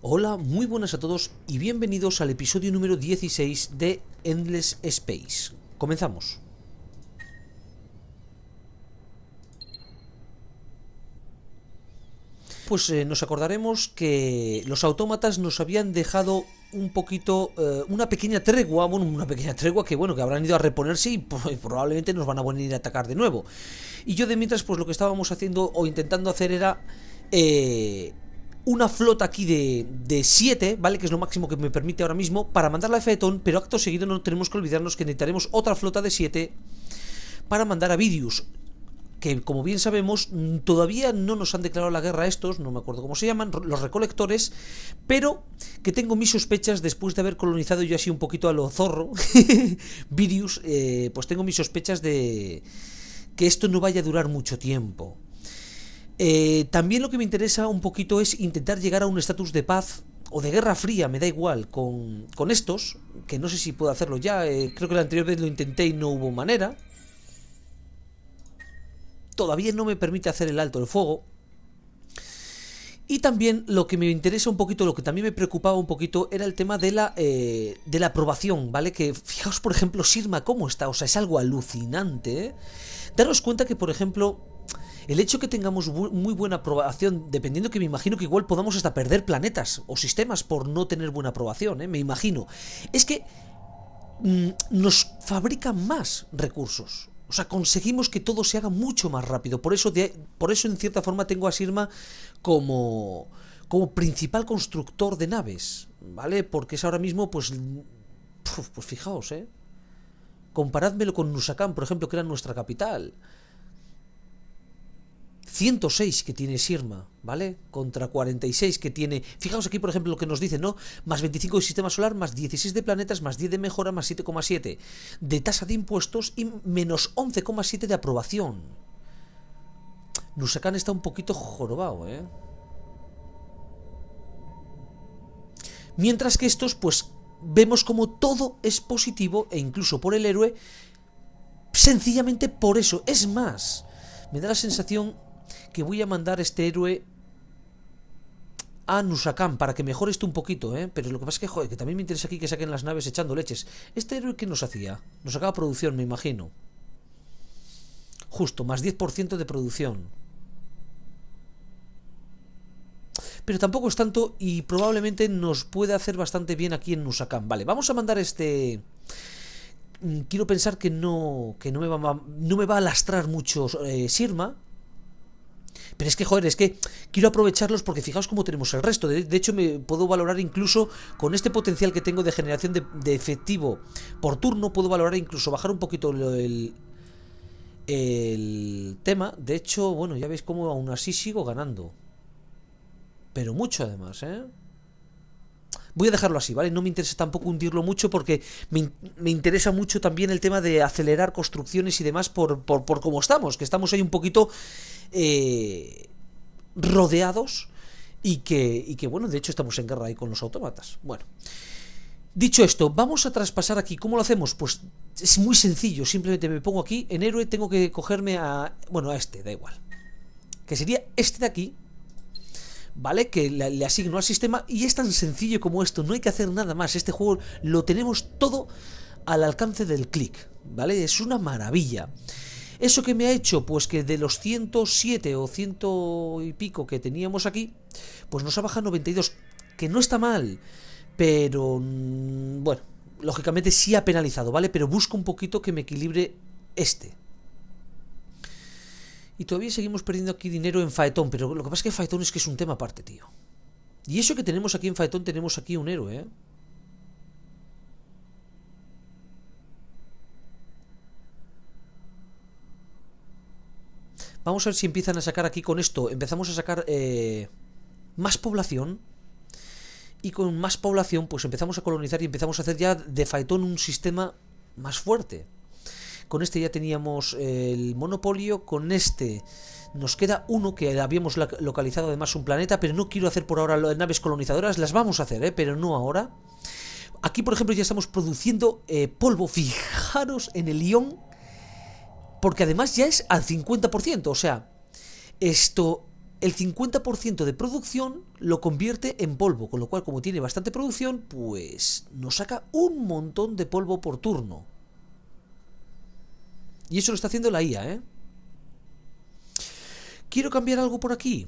Hola, muy buenas a todos y bienvenidos al episodio número 16 de Endless Space. Comenzamos. Pues eh, nos acordaremos que los autómatas nos habían dejado un poquito, eh, una pequeña tregua, bueno, una pequeña tregua que bueno, que habrán ido a reponerse pues, y probablemente nos van a venir a atacar de nuevo. Y yo de mientras, pues lo que estábamos haciendo o intentando hacer era... Eh, una flota aquí de 7, ¿vale? Que es lo máximo que me permite ahora mismo para mandar la Fetón, pero acto seguido no tenemos que olvidarnos que necesitaremos otra flota de 7 para mandar a Vidius. Que como bien sabemos, todavía no nos han declarado la guerra estos, no me acuerdo cómo se llaman, los recolectores, pero que tengo mis sospechas después de haber colonizado yo así un poquito a lo zorro, Vidius, eh, pues tengo mis sospechas de que esto no vaya a durar mucho tiempo. Eh, también lo que me interesa un poquito es intentar llegar a un estatus de paz o de guerra fría, me da igual, con, estos, que no sé si puedo hacerlo ya, eh, creo que la anterior vez lo intenté y no hubo manera. Todavía no me permite hacer el alto del fuego. Y también lo que me interesa un poquito, lo que también me preocupaba un poquito, era el tema de la, eh, de la aprobación, ¿vale? Que fijaos, por ejemplo, Sirma, cómo está, o sea, es algo alucinante, ¿eh? Daros cuenta que, por ejemplo, el hecho que tengamos muy buena aprobación, dependiendo que me imagino que igual podamos hasta perder planetas o sistemas por no tener buena aprobación, ¿eh? me imagino. Es que mm, nos fabrican más recursos. O sea, conseguimos que todo se haga mucho más rápido. Por eso, de, por eso en cierta forma, tengo a Sirma como, como principal constructor de naves. ¿Vale? Porque es ahora mismo, pues. Pues fijaos, ¿eh? Comparádmelo con Nusakan, por ejemplo, que era nuestra capital. 106 que tiene Sirma, ¿vale? Contra 46 que tiene... Fijaos aquí, por ejemplo, lo que nos dice, ¿no? Más 25 de sistema solar, más 16 de planetas, más 10 de mejora, más 7,7 de tasa de impuestos y menos 11,7 de aprobación. Nusakan está un poquito jorobado, ¿eh? Mientras que estos, pues, vemos como todo es positivo e incluso por el héroe, sencillamente por eso. Es más, me da la sensación que voy a mandar este héroe a Nusakam para que mejore esto un poquito, ¿eh? Pero lo que pasa es que, joder, que también me interesa aquí que saquen las naves echando leches. ¿Este héroe qué nos hacía? Nos sacaba producción, me imagino. Justo, más 10% de producción. Pero tampoco es tanto y probablemente nos puede hacer bastante bien aquí en Nusakam. Vale, vamos a mandar este... Mm, quiero pensar que no, que no, me, va, no me va a lastrar mucho eh, Sirma. Pero es que, joder, es que quiero aprovecharlos porque fijaos cómo tenemos el resto. De, hecho, me puedo valorar incluso con este potencial que tengo de generación de, de efectivo por turno, puedo valorar incluso bajar un poquito el, el tema. De hecho, bueno, ya veis cómo aún así sigo ganando. Pero mucho además, ¿eh? Voy a dejarlo así, ¿vale? No me interesa tampoco hundirlo mucho porque me, interesa mucho también el tema de acelerar construcciones y demás por, por, cómo estamos, que estamos ahí un poquito eh, rodeados y que, y que, bueno, de hecho estamos en guerra ahí con los autómatas. Bueno. Dicho esto, vamos a traspasar aquí. ¿Cómo lo hacemos? Pues es muy sencillo. Simplemente me pongo aquí en héroe. Tengo que cogerme a... Bueno, a este, da igual. Que sería este de aquí. ¿vale? Que le, asigno al sistema y es tan sencillo como esto, no hay que hacer nada más, este juego lo tenemos todo al alcance del clic, ¿vale? Es una maravilla. ¿Eso que me ha hecho? Pues que de los 107 o ciento y pico que teníamos aquí, pues nos ha bajado 92, que no está mal, pero mm, bueno, lógicamente sí ha penalizado, ¿vale? Pero busco un poquito que me equilibre este, y todavía seguimos perdiendo aquí dinero en Faetón, pero lo que pasa es que Faetón es que es un tema aparte, tío. Y eso que tenemos aquí en Faetón, tenemos aquí un héroe, ¿eh? Vamos a ver si empiezan a sacar aquí con esto. Empezamos a sacar eh, más población. Y con más población, pues empezamos a colonizar y empezamos a hacer ya de Faetón un sistema más fuerte. Con este ya teníamos el monopolio. Con este nos queda uno que habíamos localizado además un planeta, pero no quiero hacer por ahora naves colonizadoras. Las vamos a hacer, ¿eh? pero no ahora. Aquí, por ejemplo, ya estamos produciendo eh, polvo. Fijaros en el ion, porque además ya es al 50%. O sea, esto, el 50% de producción lo convierte en polvo, con lo cual, como tiene bastante producción, pues nos saca un montón de polvo por turno. Y eso lo está haciendo la IA, ¿eh? ¿Quiero cambiar algo por aquí?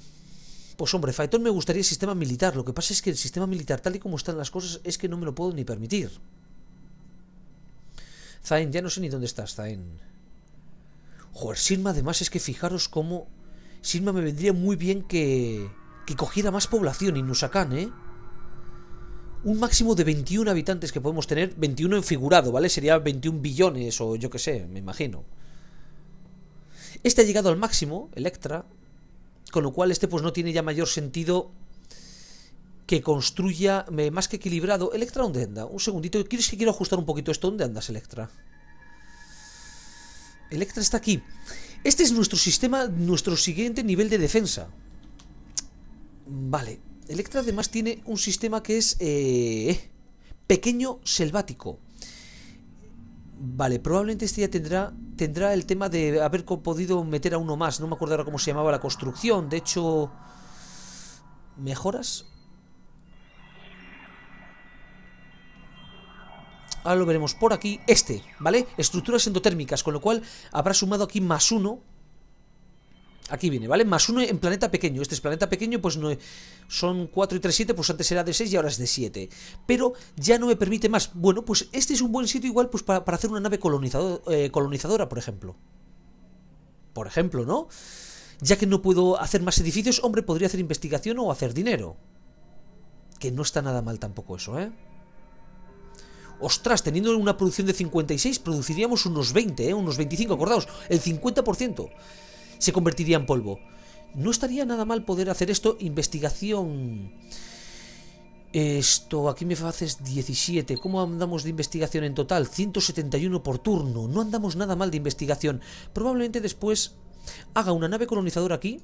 Pues hombre, Phaeton me gustaría el sistema militar. Lo que pasa es que el sistema militar, tal y como están las cosas, es que no me lo puedo ni permitir. Zain, ya no sé ni dónde estás, Zain. Joder, Sirma además es que fijaros cómo... Sirma me vendría muy bien que... Que cogiera más población, y sacan, ¿eh? un máximo de 21 habitantes que podemos tener, 21 en figurado, ¿vale? Sería 21 billones o yo qué sé, me imagino. Este ha llegado al máximo, Electra, con lo cual este pues no tiene ya mayor sentido que construya más que equilibrado. Electra, ¿dónde anda? Un segundito, ¿quieres que quiero ajustar un poquito esto? ¿Dónde andas, Electra? Electra está aquí. Este es nuestro sistema, nuestro siguiente nivel de defensa. Vale, Electra además tiene un sistema que es eh, pequeño selvático. Vale, probablemente este ya tendrá, tendrá el tema de haber podido meter a uno más. No me acuerdo ahora cómo se llamaba la construcción. De hecho, ¿mejoras? Ahora lo veremos por aquí. Este, ¿vale? Estructuras endotérmicas, con lo cual habrá sumado aquí más uno Aquí viene, ¿vale? Más uno en planeta pequeño. Este es planeta pequeño, pues no son 4 y 3, 7, pues antes era de 6 y ahora es de 7. Pero ya no me permite más. Bueno, pues este es un buen sitio igual pues para, hacer una nave eh, colonizadora, por ejemplo. Por ejemplo, ¿no? Ya que no puedo hacer más edificios, hombre, podría hacer investigación o hacer dinero. Que no está nada mal tampoco eso, ¿eh? Ostras, teniendo una producción de 56, produciríamos unos 20, ¿eh? Unos 25, acordaos, el 50% se convertiría en polvo. No estaría nada mal poder hacer esto. Investigación... Esto, aquí me haces 17. ¿Cómo andamos de investigación en total? 171 por turno. No andamos nada mal de investigación. Probablemente después haga una nave colonizadora aquí.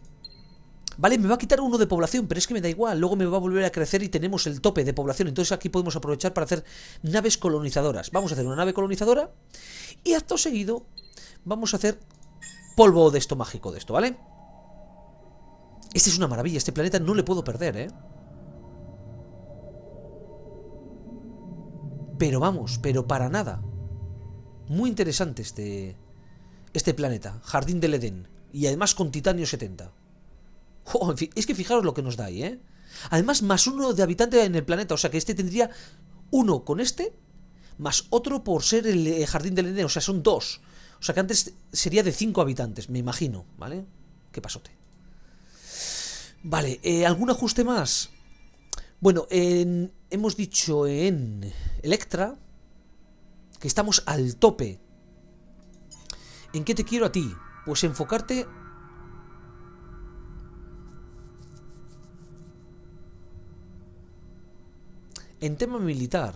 Vale, me va a quitar uno de población, pero es que me da igual. Luego me va a volver a crecer y tenemos el tope de población. Entonces aquí podemos aprovechar para hacer naves colonizadoras. Vamos a hacer una nave colonizadora. Y acto seguido vamos a hacer polvo de esto mágico de esto, ¿vale? Este es una maravilla, este planeta no le puedo perder, ¿eh? Pero vamos, pero para nada. Muy interesante este... Este planeta, Jardín del Edén. Y además con Titanio 70. es que fijaros lo que nos da ahí, ¿eh? Además, más uno de habitante en el planeta. O sea que este tendría uno con este, más otro por ser el eh, Jardín del Edén. O sea, son dos. O sea que antes sería de 5 habitantes, me imagino, ¿vale? Qué pasote. Vale, eh, ¿algún ajuste más? Bueno, hemos dicho en Electra que estamos al tope. ¿En qué te quiero a ti? Pues enfocarte... En tema militar,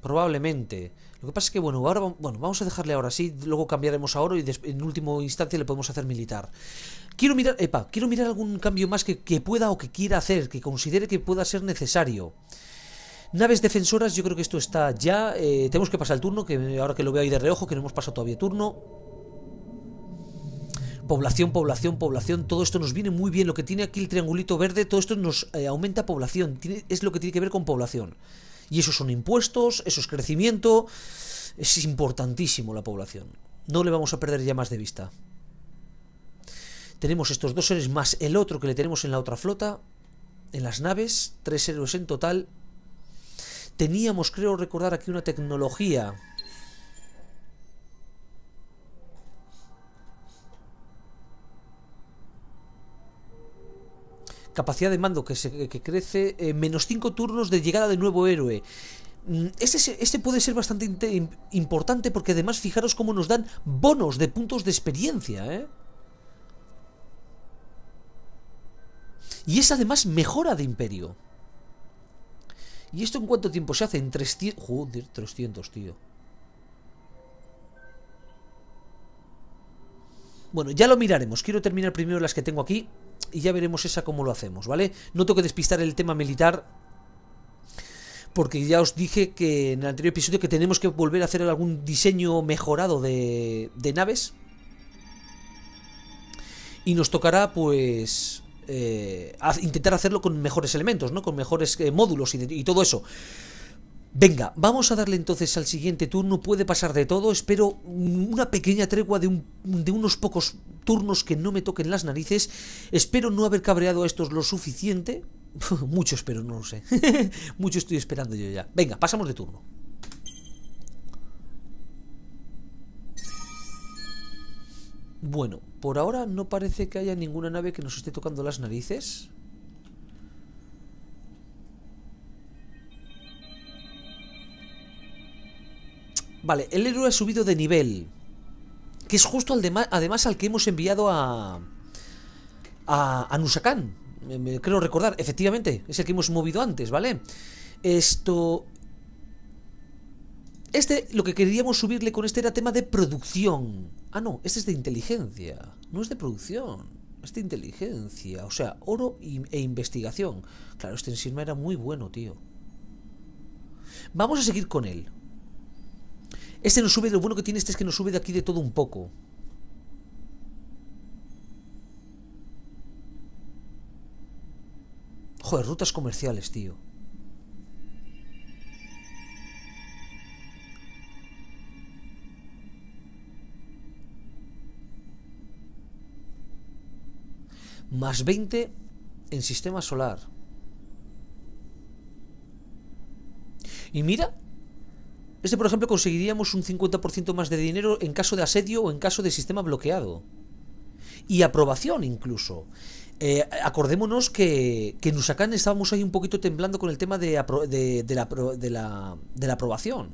probablemente. Lo que pasa es que, bueno, ahora bueno, vamos a dejarle ahora así, luego cambiaremos a oro y en último instante le podemos hacer militar. Quiero mirar, quiero mirar algún cambio más que, que pueda o que quiera hacer, que considere que pueda ser necesario. Naves defensoras, yo creo que esto está ya. Eh, tenemos que pasar el turno, que ahora que lo veo ahí de reojo, que no hemos pasado todavía turno. Población, población, población, todo esto nos viene muy bien. Lo que tiene aquí el triangulito verde, todo esto nos eh, aumenta población. es lo que tiene que ver con población. Y esos son impuestos, eso es crecimiento. Es importantísimo la población. No le vamos a perder ya más de vista. Tenemos estos dos seres más el otro que le tenemos en la otra flota, en las naves, tres héroes en total. Teníamos, creo recordar aquí, una tecnología capacidad de mando que, se, crece, eh, menos 5 turnos de llegada de nuevo héroe. Este, este, puede ser bastante importante porque además fijaros cómo nos dan bonos de puntos de experiencia, ¿eh? Y es además mejora de imperio. ¿Y esto en cuánto tiempo se hace? En Joder, 300, tío. Bueno, ya lo miraremos. Quiero terminar primero las que tengo aquí y ya veremos esa cómo lo hacemos, ¿vale? No tengo que despistar el tema militar porque ya os dije que en el anterior episodio que tenemos que volver a hacer algún diseño mejorado de, naves. Y nos tocará, pues, eh, intentar hacerlo con mejores elementos, ¿no? Con mejores eh, módulos y todo eso. Venga, vamos a darle entonces al siguiente turno. Puede pasar de todo. Espero una pequeña tregua de, unos pocos turnos que no me toquen las narices. Espero no haber cabreado a estos lo suficiente. Mucho espero, no lo sé. Mucho estoy esperando yo ya. Venga, pasamos de turno. Bueno, por ahora no parece que haya ninguna nave que nos esté tocando las narices. Vale, el héroe ha subido de nivel. Que es justo además al que hemos enviado a... A, Nusakan. Me, creo recordar, efectivamente. Es el que hemos movido antes, ¿vale? Esto... Este, lo que queríamos subirle con este era tema de producción. Ah, no, este es de inteligencia. No es de producción. Es de inteligencia. O sea, oro e investigación. Claro, este encima era muy bueno, tío. Vamos a seguir con él. Este nos sube, lo bueno que tiene este es que nos sube de aquí de todo un poco. Joder, rutas comerciales, tío. Más 20 en sistema solar. Y mira este, por ejemplo, conseguiríamos un 50% más de dinero en caso de asedio o en caso de sistema bloqueado. Y aprobación incluso. Eh, acordémonos que, que, en Usacán estábamos ahí un poquito temblando con el tema de, de, de, la, la, de la aprobación.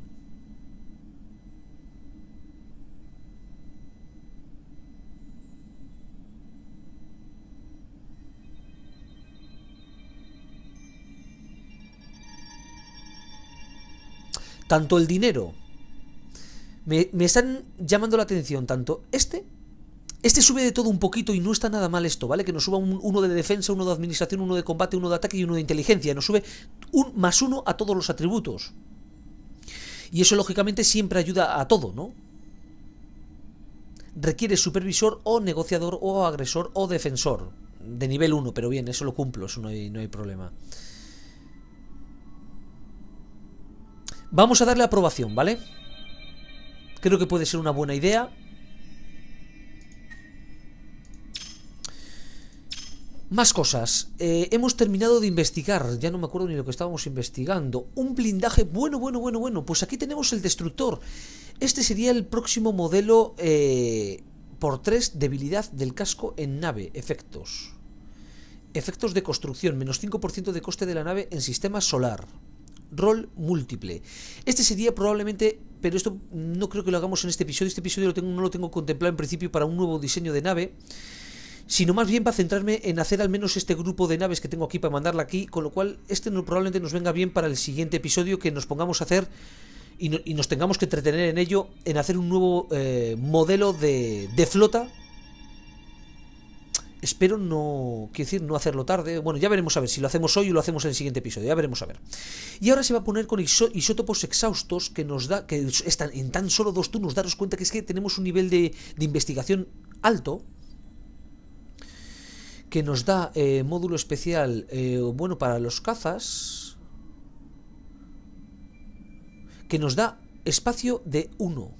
tanto el dinero. Me, están llamando la atención tanto este. Este sube de todo un poquito y no está nada mal esto, ¿vale? Que nos suba un, uno de defensa, uno de administración, uno de combate, uno de ataque y uno de inteligencia. Nos sube un más uno a todos los atributos. Y eso, lógicamente, siempre ayuda a todo, ¿no? Requiere supervisor o negociador o agresor o defensor. De nivel 1, pero bien, eso lo cumplo, eso no hay, no hay problema. Vamos a darle aprobación, ¿vale? Creo que puede ser una buena idea. Más cosas. Eh, hemos terminado de investigar. Ya no me acuerdo ni lo que estábamos investigando. Un blindaje bueno, bueno, bueno, bueno. Pues aquí tenemos el destructor. Este sería el próximo modelo eh, por 3, debilidad del casco en nave. Efectos. Efectos de construcción, menos 5% de coste de la nave en sistema solar rol múltiple. Este sería probablemente, pero esto no creo que lo hagamos en este episodio, este episodio no lo tengo contemplado en principio para un nuevo diseño de nave, sino más bien para centrarme en hacer al menos este grupo de naves que tengo aquí para mandarla aquí, con lo cual este probablemente nos venga bien para el siguiente episodio que nos pongamos a hacer y, nos tengamos que entretener en ello, en hacer un nuevo eh, modelo de, de flota Espero no, quiero decir, no hacerlo tarde. Bueno, ya veremos a ver si lo hacemos hoy o lo hacemos en el siguiente episodio. Ya veremos a ver. Y ahora se va a poner con isótopos exhaustos que nos da, que están en tan solo dos turnos, daros cuenta que es que tenemos un nivel de, investigación alto que nos da eh, módulo especial, eh, bueno, para los cazas, que nos da espacio de 1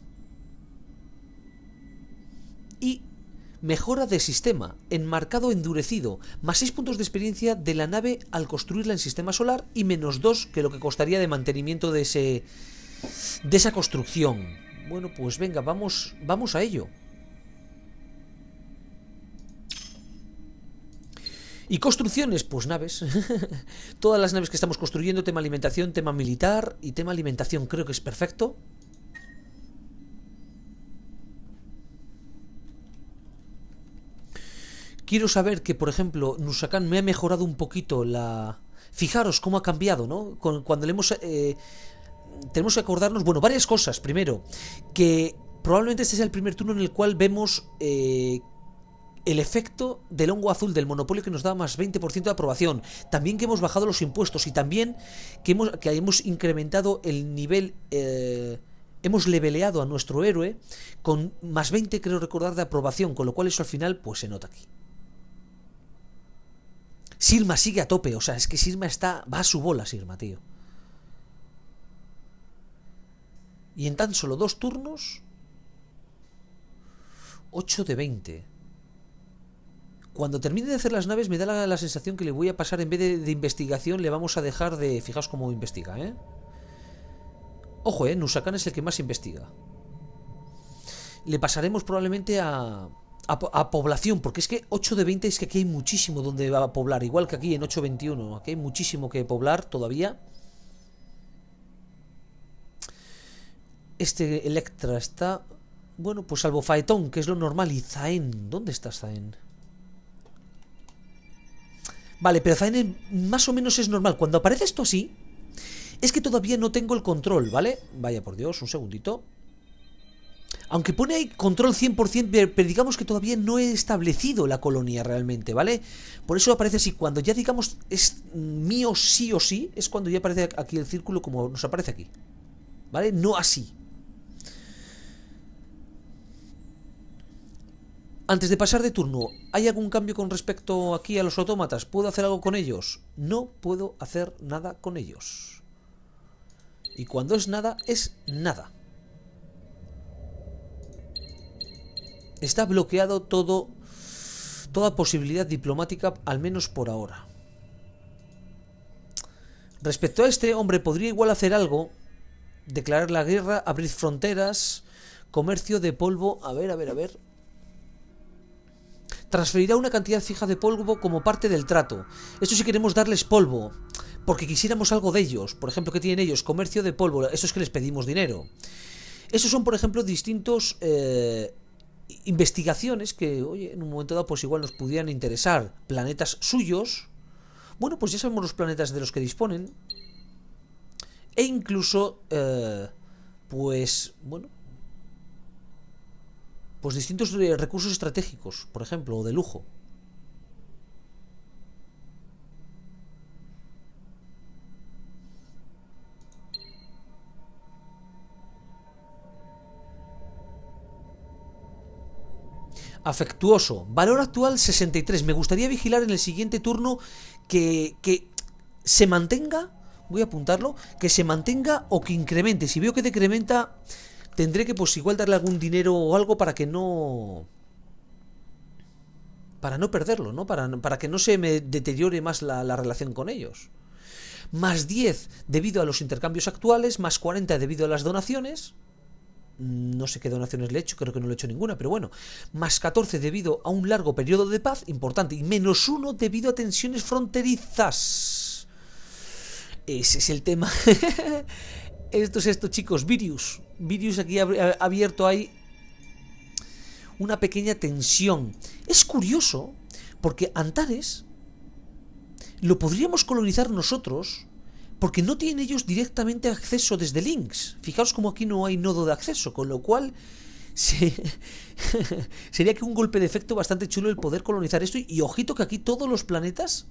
y Mejora de sistema, enmarcado endurecido, más 6 puntos de experiencia de la nave al construirla en sistema solar y menos 2 que lo que costaría de mantenimiento de ese de esa construcción. Bueno, pues venga, vamos vamos a ello. Y construcciones, pues naves. Todas las naves que estamos construyendo, tema alimentación, tema militar y tema alimentación creo que es perfecto. quiero saber que, por ejemplo, Nusakan me ha mejorado un poquito la... Fijaros cómo ha cambiado, ¿no? Cuando le hemos... Eh, tenemos que acordarnos, bueno, varias cosas. Primero, que probablemente este sea el primer turno en el cual vemos eh, el efecto del hongo azul del monopolio que nos da más 20% de aprobación. También que hemos bajado los impuestos y también que hemos, que incrementado el nivel... Eh, hemos leveleado a nuestro héroe con más 20, creo recordar, de aprobación, con lo cual eso al final pues se nota aquí. Sirma sigue a tope, o sea, es que Sirma está, va a su bola, Sirma, tío. Y en tan solo dos turnos, 8 de 20. Cuando termine de hacer las naves me da la, sensación que le voy a pasar, en vez de, de, investigación, le vamos a dejar de... Fijaos cómo investiga, ¿eh? Ojo, ¿eh? Nusakan es el que más investiga. Le pasaremos probablemente a a, población, porque es que 8 de 20 es que aquí hay muchísimo donde va a poblar, igual que aquí en 821, aquí hay muchísimo que poblar todavía. Este Electra está... Bueno, pues salvo Faetón, que es lo normal, y Zain ¿Dónde está Zaen? Vale, pero Zaen más o menos es normal. Cuando aparece esto así, es que todavía no tengo el control, ¿vale? Vaya por Dios, un segundito aunque pone ahí control 100%, pero digamos que todavía no he establecido la colonia realmente, ¿vale? Por eso aparece así, cuando ya digamos es mío sí o sí, es cuando ya aparece aquí el círculo como nos aparece aquí, ¿vale? No así. Antes de pasar de turno, ¿hay algún cambio con respecto aquí a los autómatas? ¿Puedo hacer algo con ellos? No puedo hacer nada con ellos. Y cuando es nada, es nada. está bloqueado todo toda posibilidad diplomática al menos por ahora. Respecto a este hombre podría igual hacer algo, declarar la guerra, abrir fronteras, comercio de polvo, a ver, a ver, a ver. Transferirá una cantidad fija de polvo como parte del trato. Esto si queremos darles polvo, porque quisiéramos algo de ellos. Por ejemplo, ¿qué tienen ellos? Comercio de polvo, eso es que les pedimos dinero. Esos son, por ejemplo, distintos eh, investigaciones que, oye, en un momento dado, pues igual nos pudieran interesar planetas suyos. Bueno, pues ya sabemos los planetas de los que disponen. E incluso, eh, pues, bueno, pues distintos eh, recursos estratégicos, por ejemplo, o de lujo. Afectuoso. Valor actual 63. Me gustaría vigilar en el siguiente turno que, se mantenga. Voy a apuntarlo. Que se mantenga o que incremente. Si veo que decrementa, tendré que pues igual darle algún dinero o algo para que no... Para no perderlo, ¿no? Para, para que no se me deteriore más la, la relación con ellos. Más 10 debido a los intercambios actuales, más 40 debido a las donaciones. No sé qué donaciones le he hecho, creo que no le he hecho ninguna, pero bueno. Más 14 debido a un largo periodo de paz, importante. Y menos 1 debido a tensiones fronterizas. Ese es el tema. esto es esto, chicos. Virius. Virius aquí abierto ahí una pequeña tensión. Es curioso porque Antares lo podríamos colonizar nosotros porque no tienen ellos directamente acceso desde links. Fijaos como aquí no hay nodo de acceso, con lo cual sería que un golpe de efecto bastante chulo el poder colonizar esto. Y ojito que aquí todos los planetas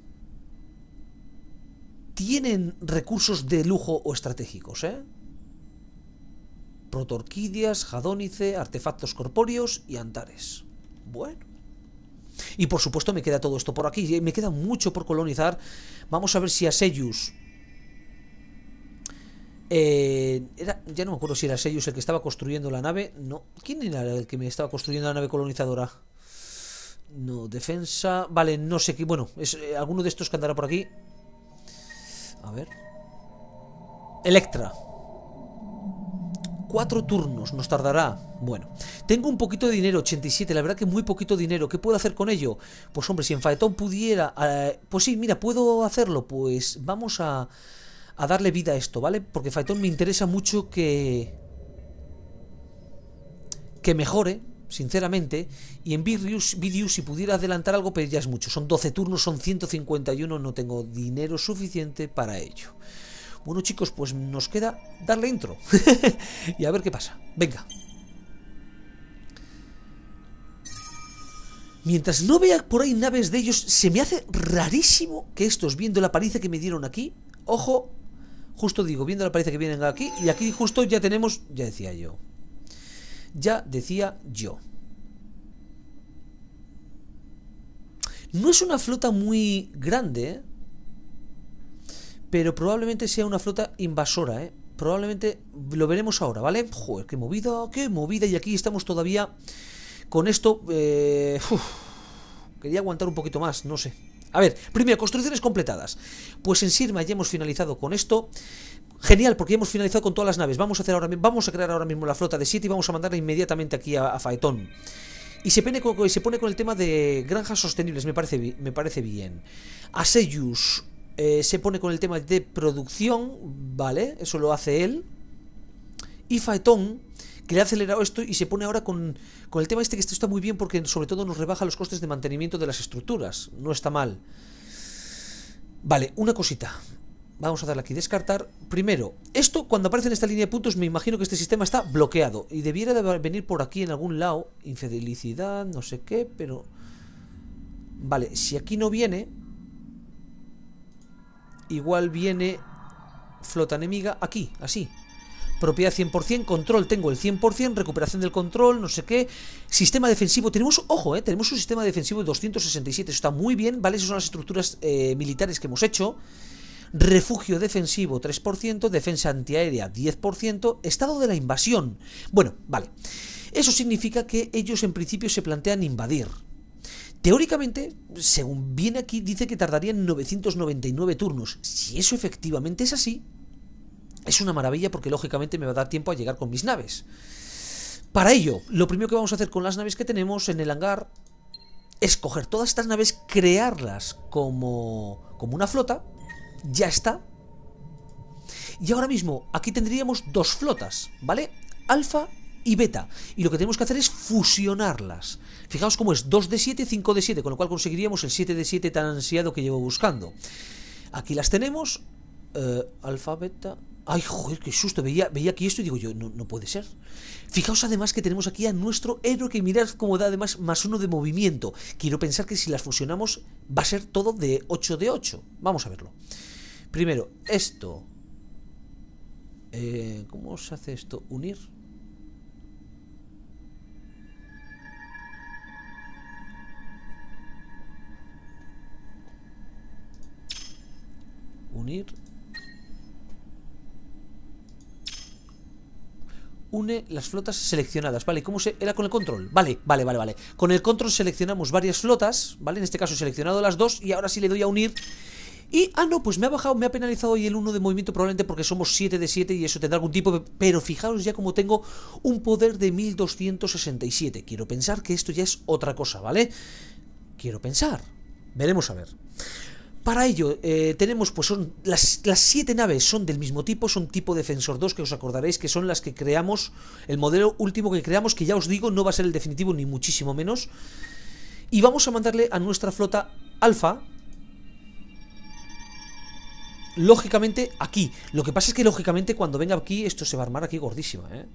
tienen recursos de lujo o estratégicos, ¿eh? Protorquidias, Jadónice, artefactos corpóreos y Antares. Bueno. Y por supuesto me queda todo esto por aquí. Me queda mucho por colonizar. Vamos a ver si a Aseyus eh, ya no me acuerdo si era Seyus el que estaba construyendo la nave. No. ¿Quién era el que me estaba construyendo la nave colonizadora? No, defensa. Vale, no sé qué. Bueno, es eh, alguno de estos que andará por aquí. A ver. Electra. Cuatro turnos nos tardará. Bueno, tengo un poquito de dinero, 87, la verdad que muy poquito dinero. ¿Qué puedo hacer con ello? Pues hombre, si en Faetón pudiera... Eh, pues sí, mira, puedo hacerlo. Pues vamos a a darle vida a esto, ¿vale? Porque Phaeton me interesa mucho que... Que mejore, sinceramente. Y en Vidius, si pudiera adelantar algo, pero ya es mucho. Son 12 turnos, son 151, no tengo dinero suficiente para ello. Bueno, chicos, pues nos queda darle intro. y a ver qué pasa. Venga. Mientras no vea por ahí naves de ellos, se me hace rarísimo que estos, viendo la paliza que me dieron aquí, ojo, Justo digo, viendo la paliza que vienen aquí Y aquí justo ya tenemos, ya decía yo Ya decía yo No es una flota muy grande ¿eh? Pero probablemente sea una flota invasora ¿eh? Probablemente lo veremos ahora, ¿vale? Joder, qué movida, qué movida Y aquí estamos todavía con esto eh, Quería aguantar un poquito más, no sé a ver, primero, construcciones completadas. Pues en Sirma ya hemos finalizado con esto. Genial, porque ya hemos finalizado con todas las naves. Vamos a hacer ahora vamos a crear ahora mismo la flota de 7 y vamos a mandarla inmediatamente aquí a, Faetón. Y se, pone con, el tema de granjas sostenibles, me parece, me parece bien. Aseyus eh, se pone con el tema de producción, ¿vale? Eso lo hace él. Y Faetón que le ha acelerado esto y se pone ahora con, con el tema este que esto está muy bien porque sobre todo nos rebaja los costes de mantenimiento de las estructuras. No está mal. Vale, una cosita. Vamos a darle aquí descartar. Primero, esto cuando aparece en esta línea de puntos me imagino que este sistema está bloqueado y debiera de venir por aquí en algún lado. Infelicidad, no sé qué, pero... Vale, si aquí no viene... Igual viene flota enemiga aquí, así propiedad 100%, control tengo el 100%, recuperación del control, no sé qué, sistema defensivo, tenemos, ojo, eh, tenemos un sistema defensivo de 267, está muy bien, ¿vale? Esas son las estructuras eh, militares que hemos hecho. Refugio defensivo 3%, defensa antiaérea 10%, estado de la invasión. Bueno, vale. Eso significa que ellos en principio se plantean invadir. Teóricamente, según viene aquí, dice que tardarían 999 turnos. Si eso efectivamente es así, es una maravilla porque lógicamente me va a dar tiempo a llegar con mis naves. Para ello, lo primero que vamos a hacer con las naves que tenemos en el hangar es coger todas estas naves, crearlas como, una flota. Ya está. Y ahora mismo, aquí tendríamos dos flotas, ¿vale? Alfa y beta. Y lo que tenemos que hacer es fusionarlas. Fijaos cómo es 2 de 7, 5 de 7, con lo cual conseguiríamos el 7 de 7 tan ansiado que llevo buscando. Aquí las tenemos. Eh, alfa, beta, Ay, joder, qué susto. Veía, veía aquí esto y digo yo, no, puede ser. Fijaos además que tenemos aquí a nuestro héroe que mirad cómo da además más uno de movimiento. Quiero pensar que si las fusionamos va a ser todo de 8 de 8. Vamos a verlo. Primero, esto. Eh, ¿Cómo se hace esto? Unir. Unir une las flotas seleccionadas, ¿vale? ¿Cómo se...? Era con el control, vale, vale, vale, vale Con el control seleccionamos varias flotas, ¿vale? En este caso he seleccionado las dos y ahora sí le doy a unir y, ah no, pues me ha bajado, me ha penalizado y el 1 de movimiento probablemente porque somos 7 de 7 y eso tendrá algún tipo, pero fijaos ya como tengo un poder de 1267. Quiero pensar que esto ya es otra cosa, ¿vale? Quiero pensar. Veremos a ver. Para ello eh, tenemos, pues son las, siete naves son del mismo tipo, son tipo Defensor 2, que os acordaréis que son las que creamos, el modelo último que creamos, que ya os digo, no va a ser el definitivo ni muchísimo menos. Y vamos a mandarle a nuestra flota alfa, lógicamente aquí. Lo que pasa es que lógicamente cuando venga aquí esto se va a armar aquí gordísima, ¿eh?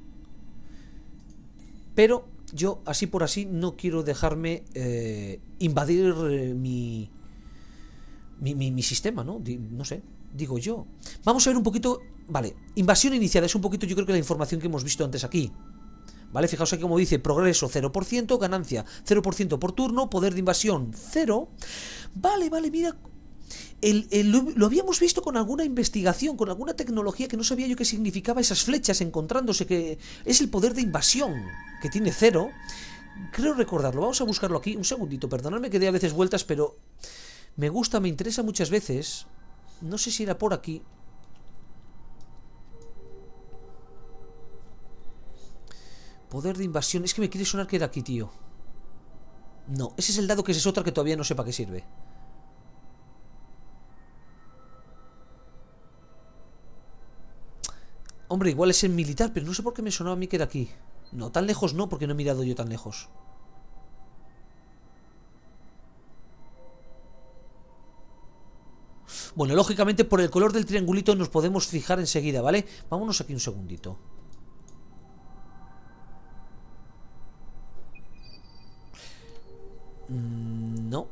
Pero yo así por así no quiero dejarme eh, invadir eh, mi mi, sistema, ¿no? no sé, digo yo. Vamos a ver un poquito, vale, invasión iniciada. es un poquito yo creo que la información que hemos visto antes aquí. ¿Vale? Fijaos aquí como dice, progreso 0%, ganancia 0% por turno, poder de invasión 0. Vale, vale, mira, lo, habíamos visto con alguna investigación, con alguna tecnología que no sabía yo qué significaba esas flechas encontrándose, que es el poder de invasión, que tiene 0%. Creo recordarlo, vamos a buscarlo aquí, un segundito, perdonadme que dé a veces vueltas, pero me gusta, me interesa muchas veces. No sé si era por aquí. Poder de invasión. Es que me quiere sonar que era aquí, tío. No, ese es el dado que es otra que todavía no sé para qué sirve. Hombre, igual es el militar, pero no sé por qué me sonaba a mí que era aquí. No, tan lejos no, porque no he mirado yo tan lejos. Bueno, lógicamente por el color del triangulito nos podemos fijar enseguida, ¿vale? Vámonos aquí un segundito. Mm, no.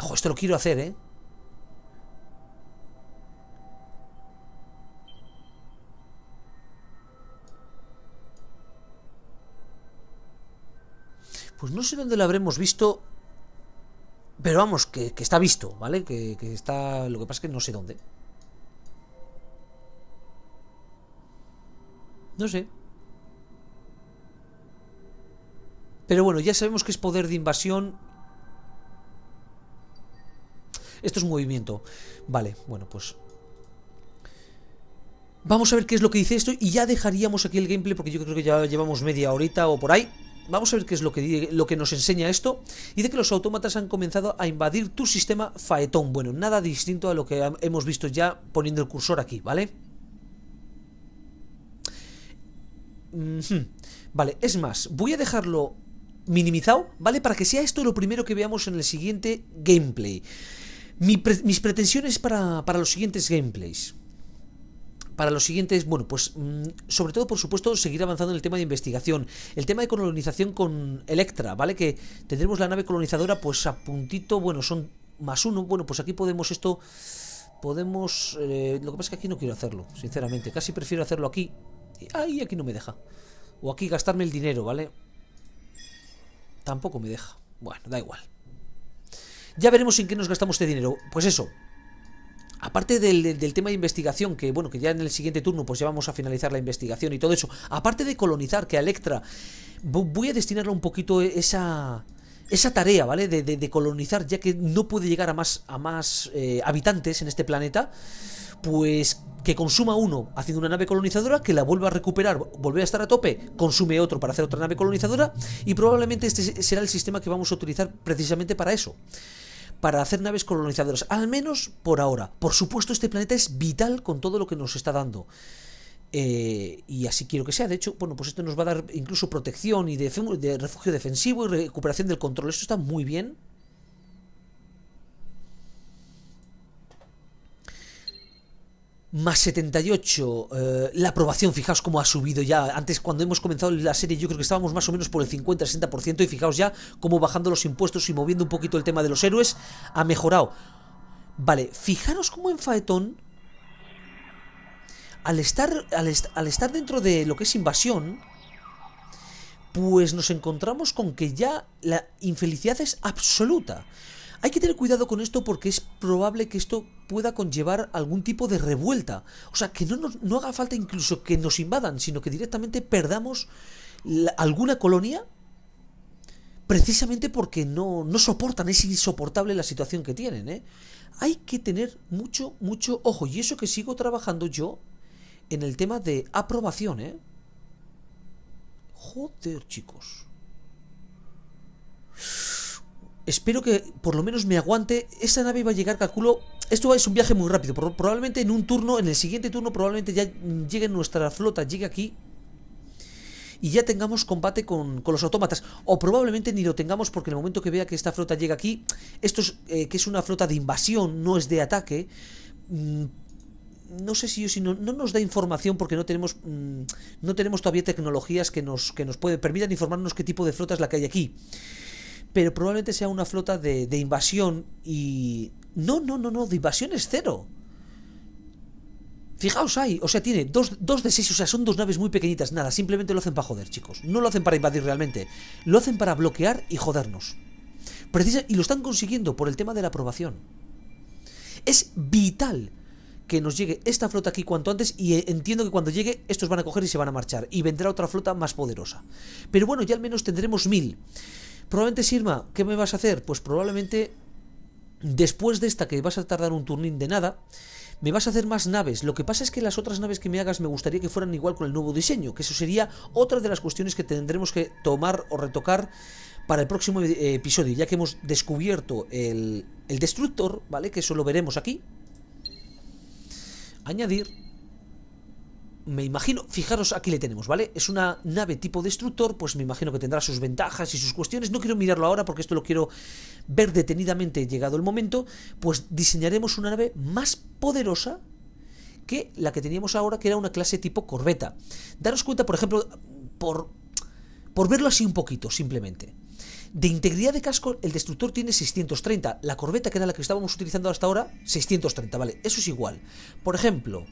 Ojo, esto lo quiero hacer, ¿eh? Pues no sé dónde lo habremos visto pero vamos, que, está visto, ¿vale? Que, está... Lo que pasa es que no sé dónde. No sé. Pero bueno, ya sabemos que es poder de invasión. Esto es movimiento. Vale, bueno, pues... Vamos a ver qué es lo que dice esto y ya dejaríamos aquí el gameplay porque yo creo que ya llevamos media horita o por ahí. Vamos a ver qué es lo que, lo que nos enseña esto. Dice que los autómatas han comenzado a invadir tu sistema Faetón. Bueno, nada distinto a lo que hemos visto ya poniendo el cursor aquí, ¿vale? Vale, es más, voy a dejarlo minimizado, ¿vale? Para que sea esto lo primero que veamos en el siguiente gameplay. mis pretensiones para, para los siguientes gameplays para los siguientes, bueno, pues mm, sobre todo, por supuesto, seguir avanzando en el tema de investigación. El tema de colonización con Electra, ¿vale? Que tendremos la nave colonizadora, pues a puntito, bueno, son más uno. Bueno, pues aquí podemos esto... Podemos... Eh, lo que pasa es que aquí no quiero hacerlo, sinceramente. Casi prefiero hacerlo aquí. Ay, aquí no me deja. O aquí gastarme el dinero, ¿vale? Tampoco me deja. Bueno, da igual. Ya veremos en qué nos gastamos este dinero. Pues eso, aparte del, tema de investigación, que bueno, que ya en el siguiente turno pues ya vamos a finalizar la investigación y todo eso, aparte de colonizar, que a Electra voy a destinarle un poquito esa... Esa tarea, ¿vale? De, colonizar, ya que no puede llegar a más, a más eh, habitantes en este planeta, pues que consuma uno haciendo una nave colonizadora, que la vuelva a recuperar, volver a estar a tope, consume otro para hacer otra nave colonizadora, y probablemente este será el sistema que vamos a utilizar precisamente para eso para hacer naves colonizadoras, al menos por ahora. Por supuesto, este planeta es vital con todo lo que nos está dando. Eh, y así quiero que sea. De hecho, bueno, pues esto nos va a dar incluso protección y de, de refugio defensivo y recuperación del control. Esto está muy bien. más 78, eh, la aprobación, fijaos cómo ha subido ya. Antes cuando hemos comenzado la serie yo creo que estábamos más o menos por el 50-60% y fijaos ya cómo bajando los impuestos y moviendo un poquito el tema de los héroes ha mejorado. Vale, fijaros cómo en Faetón, al estar, al estar dentro de lo que es invasión, pues nos encontramos con que ya la infelicidad es absoluta. Hay que tener cuidado con esto porque es probable que esto pueda conllevar algún tipo de revuelta. O sea, que no, haga falta incluso que nos invadan, sino que directamente perdamos alguna colonia precisamente porque no, no, soportan, es insoportable la situación que tienen. ¿eh? Hay que tener mucho, mucho ojo. Y eso que sigo trabajando yo en el tema de aprobación. ¿eh? Joder, chicos. Espero que por lo menos me aguante. Esa nave va a llegar, calculo. Esto es un viaje muy rápido. Probablemente en un turno, en el siguiente turno, probablemente ya llegue nuestra flota, llegue aquí. Y ya tengamos combate con, los autómatas. O probablemente ni lo tengamos porque en el momento que vea que esta flota llega aquí, esto es, eh, que es una flota de invasión, no es de ataque. Mm, no sé si, si no, nos da información porque no tenemos mm, no tenemos todavía tecnologías que nos que nos puede, permitan informarnos qué tipo de flota es la que hay aquí pero probablemente sea una flota de, invasión y... No, no, no, no, de invasión es cero. Fijaos ahí, o sea, tiene dos, de seis, o sea, son dos naves muy pequeñitas, nada, simplemente lo hacen para joder, chicos. No lo hacen para invadir realmente, lo hacen para bloquear y jodernos. y lo están consiguiendo por el tema de la aprobación. Es vital que nos llegue esta flota aquí cuanto antes y eh, entiendo que cuando llegue estos van a coger y se van a marchar y vendrá otra flota más poderosa. Pero bueno, ya al menos tendremos mil. Probablemente Sirma, ¿Qué me vas a hacer? Pues probablemente después de esta, que vas a tardar un turnín de nada, me vas a hacer más naves. Lo que pasa es que las otras naves que me hagas me gustaría que fueran igual con el nuevo diseño, que eso sería otra de las cuestiones que tendremos que tomar o retocar para el próximo eh, episodio, ya que hemos descubierto el, el destructor, ¿vale? Que eso lo veremos aquí. Añadir me imagino, fijaros, aquí le tenemos, ¿vale? Es una nave tipo destructor, pues me imagino que tendrá sus ventajas y sus cuestiones. No quiero mirarlo ahora porque esto lo quiero ver detenidamente llegado el momento. Pues diseñaremos una nave más poderosa que la que teníamos ahora, que era una clase tipo corbeta. Daros cuenta, por ejemplo, por, por verlo así un poquito, simplemente. De integridad de casco, el destructor tiene 630. La corbeta, que era la que estábamos utilizando hasta ahora, 630, ¿vale? Eso es igual. Por ejemplo,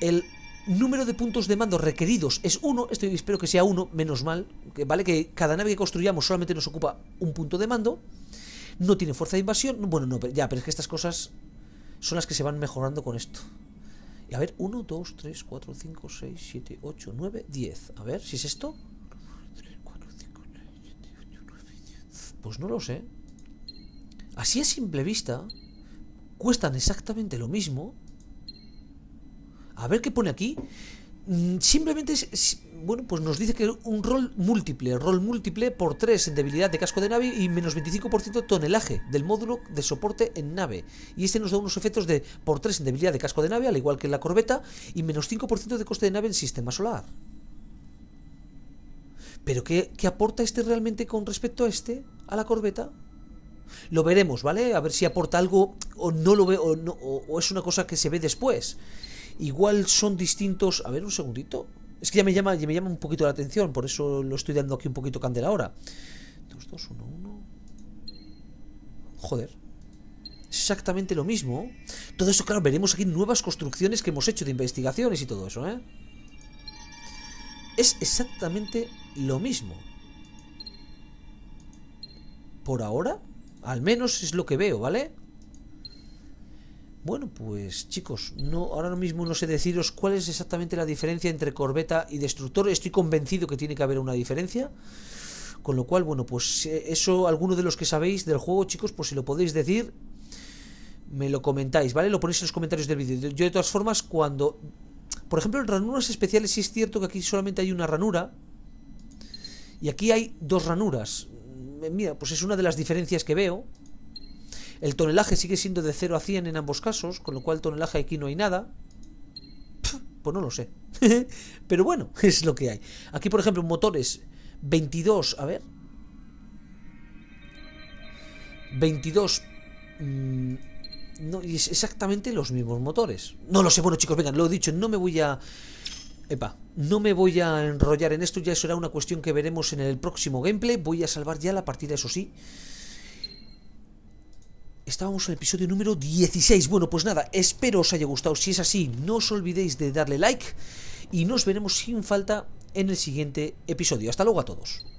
el Número de puntos de mando requeridos es 1, esto espero que sea 1, menos mal, que vale que cada nave que construyamos solamente nos ocupa un punto de mando. No tiene fuerza de invasión, bueno, no, ya, pero es que estas cosas son las que se van mejorando con esto. Y a ver, 1, 2, 3, 4, 5, 6, 7, 8, 9, 10. A ver, si es esto. 3, 4, 5, 6, 7, 8, 9, 10. Pues no lo sé. Así a simple vista, cuestan exactamente lo mismo. A ver qué pone aquí. Mm, simplemente es, bueno, pues nos dice que un rol múltiple, rol múltiple por 3 en debilidad de casco de nave y menos 25% tonelaje del módulo de soporte en nave. Y este nos da unos efectos de por 3 en debilidad de casco de nave, al igual que en la corbeta, y menos 5% de coste de nave en sistema solar. Pero ¿qué, aporta este realmente con respecto a este, a la corbeta? Lo veremos, ¿vale? A ver si aporta algo o no lo o es una cosa que se ve después. Igual son distintos... A ver, un segundito. Es que ya me llama, me llama un poquito la atención, por eso lo estoy dando aquí un poquito candela ahora. 2, 2, 1, 1. Joder. Es exactamente lo mismo. Todo eso, claro, veremos aquí nuevas construcciones que hemos hecho de investigaciones y todo eso, ¿eh? Es exactamente lo mismo. Por ahora, al menos es lo que veo, ¿vale? Bueno, pues chicos, no, ahora mismo no sé deciros cuál es exactamente la diferencia entre corbeta y destructor. Estoy convencido que tiene que haber una diferencia. Con lo cual, bueno, pues eh, eso, alguno de los que sabéis del juego, chicos, pues si lo podéis decir, me lo comentáis, ¿vale? Lo ponéis en los comentarios del vídeo. Yo de todas formas, cuando... Por ejemplo, en ranuras especiales sí es cierto que aquí solamente hay una ranura. Y aquí hay dos ranuras. Mm, mira, pues es una de las diferencias que veo. El tonelaje sigue siendo de 0 a 100 en ambos casos, con lo cual tonelaje aquí no hay nada. Pues no lo sé. Pero bueno, es lo que hay. Aquí, por ejemplo, motores 22, a ver. 22... Mm, no, y es exactamente los mismos motores. No lo sé, bueno chicos, vengan, lo he dicho, no me voy a... Epa, no me voy a enrollar en esto, ya eso será una cuestión que veremos en el próximo gameplay. Voy a salvar ya la partida, eso sí. Estábamos en el episodio número 16. Bueno, pues nada, espero os haya gustado. Si es así, no os olvidéis de darle like y nos veremos sin falta en el siguiente episodio. Hasta luego a todos.